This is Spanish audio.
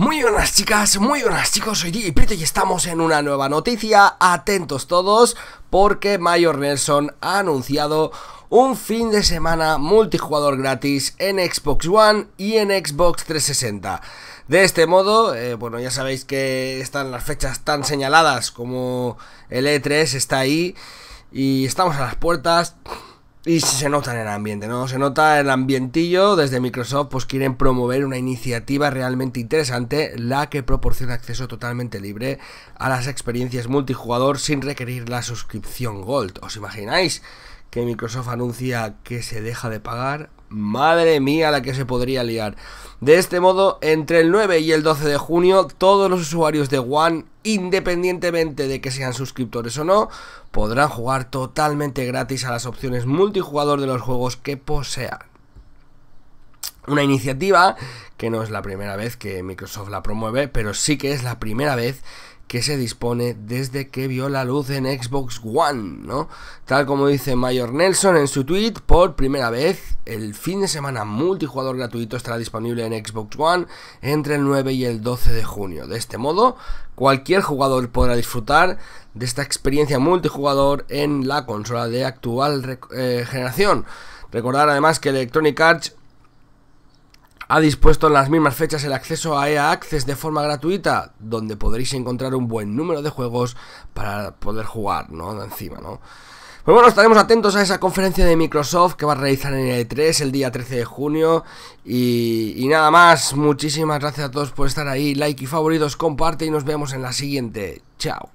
Muy buenas chicas, muy buenas chicos, soy DJ Prito y estamos en una nueva noticia, atentos todos, porque Mayor Nelson ha anunciado un fin de semana multijugador gratis en Xbox One y en Xbox 360. De este modo, eh, bueno, ya sabéis que están las fechas tan señaladas como el E3 está ahí y estamos a las puertas y se nota en el ambiente, ¿no? Se nota el ambientillo. Desde Microsoft, pues quieren promover una iniciativa realmente interesante, la que proporciona acceso totalmente libre a las experiencias multijugador sin requerir la suscripción Gold. ¿Os imagináis que Microsoft anuncia que se deja de pagar Madre mía, la que se podría liar. De este modo, entre el 9 y el 12 de junio, todos los usuarios de One, independientemente de que sean suscriptores o no, podrán jugar totalmente gratis a las opciones multijugador de los juegos que posean. Una iniciativa que no es la primera vez que Microsoft la promueve, pero sí que es la primera vez que se dispone desde que vio la luz en Xbox One, ¿no? Tal como dice Mayor Nelson en su tweet, por primera vez el fin de semana multijugador gratuito estará disponible en Xbox One entre el 9 y el 12 de junio. De este modo, cualquier jugador podrá disfrutar de esta experiencia multijugador en la consola de actual eh, generación. Recordar además que Electronic Arts ha dispuesto en las mismas fechas el acceso a EA Access de forma gratuita, donde podréis encontrar un buen número de juegos para poder jugar, ¿no? de Encima, ¿no? Pues bueno, estaremos atentos a esa conferencia de Microsoft que va a realizar en el E3 el día 13 de junio. Y, y nada más, muchísimas gracias a todos por estar ahí. Like y favoritos, comparte y nos vemos en la siguiente. Chao.